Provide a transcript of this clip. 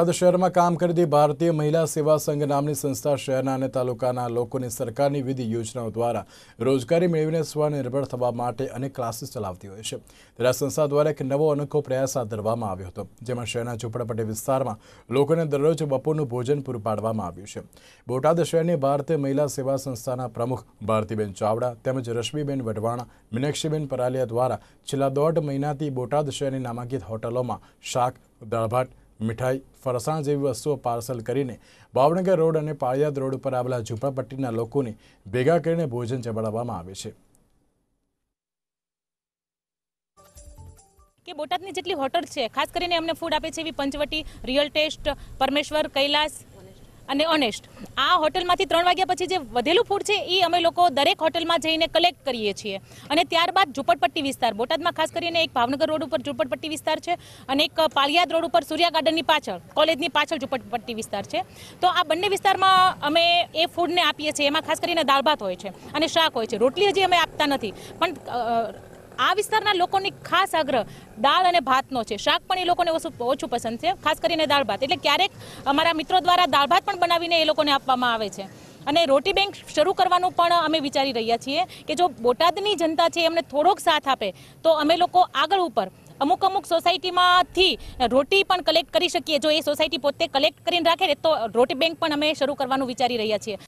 અમદાવાદ શહેરમાં કામ કરતી ભારતીય મહિલા સેવા સંઘ નામની સંસ્થા શહેરના અને તાલુકાના લોકોને સરકારની વિવિધ યોજનાઓ દ્વારા રોજગારી મેળવીને સ્વનિર્ભર થવા માટે અનેક ક્લાસીસ ચલાવતી હોય છે ત્યારે સંસ્થા દ્વારા એક નવો અનોખો પ્રયાસ હાથ ધરવામાં આવ્યો હતો જેમાં શહેરના ઝૂંપડાપટ્ટી વિસ્તારમાં લોકોને દરરોજ બપોરનું ભોજન પૂરું પાડવામાં આવ્યું છે બોટાદ શહેરની ભારતીય મહિલા સેવા સંસ્થાના પ્રમુખ ભારતીબેન ચાવડા તેમજ રશ્મિબેન વઢવાણા મીનાક્ષીબેન પરાલિયા દ્વારા છેલ્લા દોઢ મહિનાથી બોટાદ શહેરની નામાંકિત હોટલોમાં શાક દાળભાટ મીઠાઈ ફરસાણ જેવી વસ્તુઓ પાર્સલ કરીને ભાવનગર રોડ અને પાળિયાદ રોડ ઉપર આવેલા ઝૂંપડાપટ્ટીના લોકોને ભેગા કરીને ભોજન ચબડાવવામાં આવે છે કે બોટાદની જેટલી હોટલ છે ખાસ કરીને અમને ફૂડ આપે છે એવી પંચવટી રિયલ ટેસ્ટ પરમેશ્વર કૈલાસ અને ઓનેસ્ટ આ હોટલમાંથી ત્રણ વાગ્યા પછી જે વધેલું ફૂડ છે એ અમે લોકો દરેક હોટલમાં જઈને કલેક્ટ કરીએ છીએ અને ત્યારબાદ ઝુંપડપટ્ટી વિસ્તાર બોટાદમાં ખાસ કરીને એક ભાવનગર રોડ ઉપર ઝુંપડપટ્ટી વિસ્તાર છે અને એક પાલિયાદ રોડ ઉપર સૂર્યા ગાર્ડનની પાછળ કોલેજની પાછળ ઝુંપડપટ્ટી વિસ્તાર છે તો આ બંને વિસ્તારમાં અમે એ ફૂડને આપીએ છીએ એમાં ખાસ કરીને દાળ ભાત હોય છે અને શાક હોય છે રોટલી હજી અમે આપતા નથી પણ આ વિસ્તારના લોકોની ખાસ આગ્રહ દાળ અને ભાતનો છે શાક પણ એ લોકોને ઓછું પસંદ છે ખાસ કરીને દાળ ભાત એટલે ક્યારેક અમારા મિત્રો દ્વારા દાળ ભાત પણ બનાવીને એ લોકોને આપવામાં આવે છે અને રોટી બેંક શરૂ કરવાનું પણ અમે વિચારી રહ્યા છીએ કે જો બોટાદની જનતા છે એમને થોડોક સાથ આપે તો અમે લોકો આગળ ઉપર અમુક અમુક સોસાયટીમાંથી રોટી પણ કલેક્ટ કરી શકીએ જો એ સોસાયટી પોતે કલેક્ટ કરીને રાખે તો રોટી બેંક પણ અમે શરૂ કરવાનું વિચારી રહ્યા છીએ